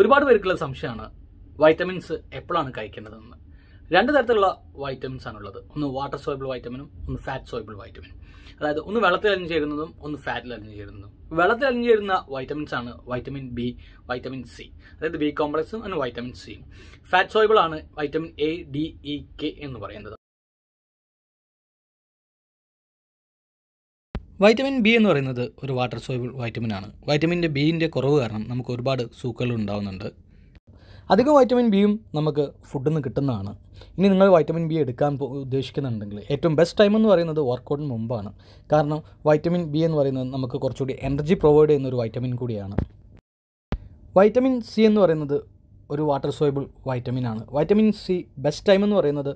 ഒരുപാട് പേർക്കുള്ള സംശയമാണ് വൈറ്റമിൻസ് എപ്പോഴാണ് കഴിക്കേണ്ടതെന്ന് രണ്ട് തരത്തിലുള്ള വൈറ്റമിൻസ് ആണ് ഉള്ളത് ഒന്ന് വാട്ടർ സോയബിൾ വൈറ്റമിനും ഒന്ന് ഫാറ്റ് സോയബിൾ വൈറ്റമിനും അതായത് ഒന്ന് വെള്ളത്തിൽ അലിഞ്ഞ് ചേരുന്നതും ഒന്ന് ഫാറ്റിൽ അലിഞ്ഞ് ചേരുന്നതും വെള്ളത്തിൽ അലിഞ്ഞ് ചേരുന്ന വൈറ്റമിൻസ് ആണ് വൈറ്റമിൻ ബി വൈറ്റമിൻ സി അതായത് ബി കോംപ്ലക്സും അതിന് വൈറ്റമിൻ സിയും ഫാറ്റ് സോയബിൾ ആണ് vitamin A D E K എന്ന് പറയുന്നത് വൈറ്റമിൻ ബി എന്ന് പറയുന്നത് ഒരു വാട്ടർ സോയിബിൾ വൈറ്റമിൻ ആണ് വൈറ്റമിൻ്റെ ബിയിൻ്റെ കുറവ് കാരണം നമുക്ക് ഒരുപാട് സൂക്കൾ ഉണ്ടാകുന്നുണ്ട് അധികം വൈറ്റമിൻ ബിയും നമുക്ക് ഫുഡിൽ നിന്ന് കിട്ടുന്നതാണ് ഇനി നിങ്ങൾ വൈറ്റമിൻ ബി എടുക്കാൻ ഉദ്ദേശിക്കുന്നുണ്ടെങ്കിൽ ഏറ്റവും ബെസ്റ്റ് ടൈം എന്ന് പറയുന്നത് വർക്കൗട്ടിന് മുമ്പാണ് കാരണം വൈറ്റമിൻ ബി എന്ന് പറയുന്നത് നമുക്ക് കുറച്ചുകൂടി എനർജി പ്രൊവൈഡ് ചെയ്യുന്ന ഒരു വൈറ്റമിൻ കൂടിയാണ് വൈറ്റമിൻ സി എന്ന് പറയുന്നത് ഒരു വാട്ടർ സോയിബിൾ വൈറ്റമിൻ ആണ് വൈറ്റമിൻ സി ബെസ്റ്റ് ടൈം എന്ന് പറയുന്നത്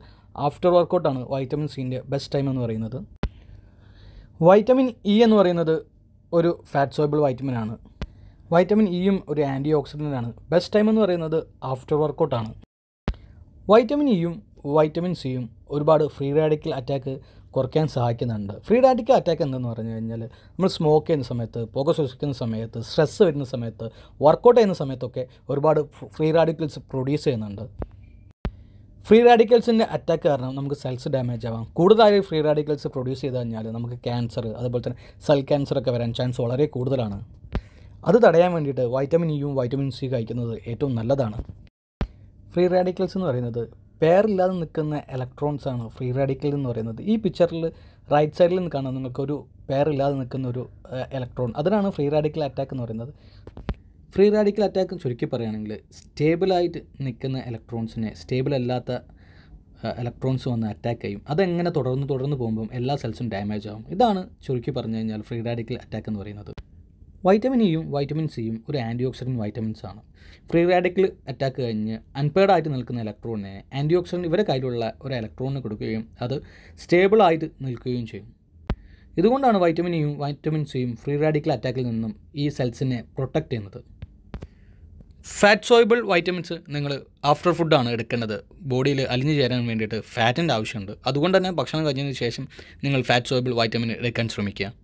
ആഫ്റ്റർ വർക്കൗട്ടാണ് വൈറ്റമിൻ സീൻ്റെ ബെസ്റ്റ് ടൈം എന്ന് പറയുന്നത് വൈറ്റമിൻ ഇ എന്ന് പറയുന്നത് ഒരു ഫാറ്റ് സോയബിൾ വൈറ്റമിൻ ആണ് വൈറ്റമിൻ ഇയും ഒരു ആൻറ്റി ഓക്സിഡൻ്റ് ആണ് ബെസ്റ്റ് ടൈം എന്ന് പറയുന്നത് ആഫ്റ്റർ വർക്കൗട്ടാണ് വൈറ്റമിൻ ഇയും വൈറ്റമിൻ സിയും ഒരുപാട് ഫ്രീ റാഡിക്കൽ അറ്റാക്ക് കുറയ്ക്കാൻ സഹായിക്കുന്നുണ്ട് ഫ്രീ റാഡിക്കൽ അറ്റാക്ക് എന്തെന്ന് പറഞ്ഞു കഴിഞ്ഞാൽ നമ്മൾ സ്മോക്ക് ചെയ്യുന്ന സമയത്ത് പുക ശ്വസിക്കുന്ന സമയത്ത് സ്ട്രെസ്സ് വരുന്ന സമയത്ത് വർക്കൗട്ട് ചെയ്യുന്ന സമയത്തൊക്കെ ഒരുപാട് ഫ്രീ റാഡിക്കൽസ് പ്രൊഡ്യൂസ് ചെയ്യുന്നുണ്ട് ഫ്രീ റാഡിക്കൽസിൻ്റെ അറ്റാക്ക് കാരണം നമുക്ക് സെൽസ് ഡാമേജ് ആവാം കൂടുതലായി ഫ്രീ റാഡിക്കൽസ് പ്രൊഡ്യൂസ് ചെയ്ത് കഴിഞ്ഞാൽ നമുക്ക് ക്യാൻസർ അതുപോലെ തന്നെ സെൽ ക്യാൻസർ ഒക്കെ വരാൻ ചാൻസ് വളരെ കൂടുതലാണ് അത് തടയാൻ വേണ്ടിയിട്ട് വൈറ്റമിൻ ഇയും വൈറ്റമിൻ സി കഴിക്കുന്നത് ഏറ്റവും നല്ലതാണ് ഫ്രീ റാഡിക്കൽസ് എന്ന് പറയുന്നത് പേരില്ലാതെ നിൽക്കുന്ന ഇലക്ട്രോൺസ് ആണ് ഫ്രീ റാഡിക്കൽ എന്ന് പറയുന്നത് ഈ പിക്ചറിൽ റൈറ്റ് സൈഡിൽ നിന്ന് കാണാം നിങ്ങൾക്കൊരു പേരില്ലാതെ നിൽക്കുന്ന ഒരു ഇലക്ട്രോൺ അതിനാണ് ഫ്രീ റാഡിക്കൽ അറ്റാക്ക് എന്ന് പറയുന്നത് ഫ്രീ റാഡിക്കൽ അറ്റാക്കും ചുരുക്കി പറയുകയാണെങ്കിൽ സ്റ്റേബിളായിട്ട് നിൽക്കുന്ന ഇലക്ട്രോൺസിനെ സ്റ്റേബിൾ അല്ലാത്ത ഇലക്ട്രോൺസ് വന്ന് അറ്റാക്ക് ചെയ്യും അതെങ്ങനെ തുടർന്ന് തുടർന്ന് പോകുമ്പം എല്ലാ സെൽസും ഡാമേജ് ആവും ഇതാണ് ചുരുക്കി പറഞ്ഞു കഴിഞ്ഞാൽ ഫ്രീ റാഡിക്കൽ അറ്റാക്ക് എന്ന് പറയുന്നത് വൈറ്റമിൻ ഇയും വൈറ്റമിൻ സിയും ഒരു ആൻറ്റി ഓക്സിഡൻറ്റ് വൈറ്റമിൻസ് ആണ് ഫ്രീ റാഡിക്കൽ അറ്റാക്ക് കഴിഞ്ഞ് അൺപെയർഡായിട്ട് നിൽക്കുന്ന ഇലക്ട്രോണിനെ ആൻറ്റി ഓക്സിഡൻറ്റ് ഇവരെ കയ്യിലുള്ള ഒരു ഇലക്ട്രോണിന് കൊടുക്കുകയും അത് സ്റ്റേബിളായിട്ട് നിൽക്കുകയും ചെയ്യും ഇതുകൊണ്ടാണ് വൈറ്റമിൻ ഇയും വൈറ്റമിൻ സിയും ഫ്രീ റാഡിക്കൽ അറ്റാക്കിൽ നിന്നും ഈ സെൽസിനെ പ്രൊട്ടക്റ്റ് ചെയ്യുന്നത് ഫാറ്റ് സോയിബിൾ വൈറ്റമിൻസ് നിങ്ങൾ ആഫ്റ്റർ ഫുഡാണ് എടുക്കേണ്ടത് ബോഡിയിൽ അലിഞ്ഞു ചേരാൻ വേണ്ടിയിട്ട് ഫാറ്റിൻ്റെ ആവശ്യമുണ്ട് അതുകൊണ്ട് തന്നെ ഭക്ഷണം കഴിഞ്ഞതിന് ശേഷം നിങ്ങൾ ഫാറ്റ് സോയിബിൾ വൈറ്റമിൻ എടുക്കാൻ ശ്രമിക്കുക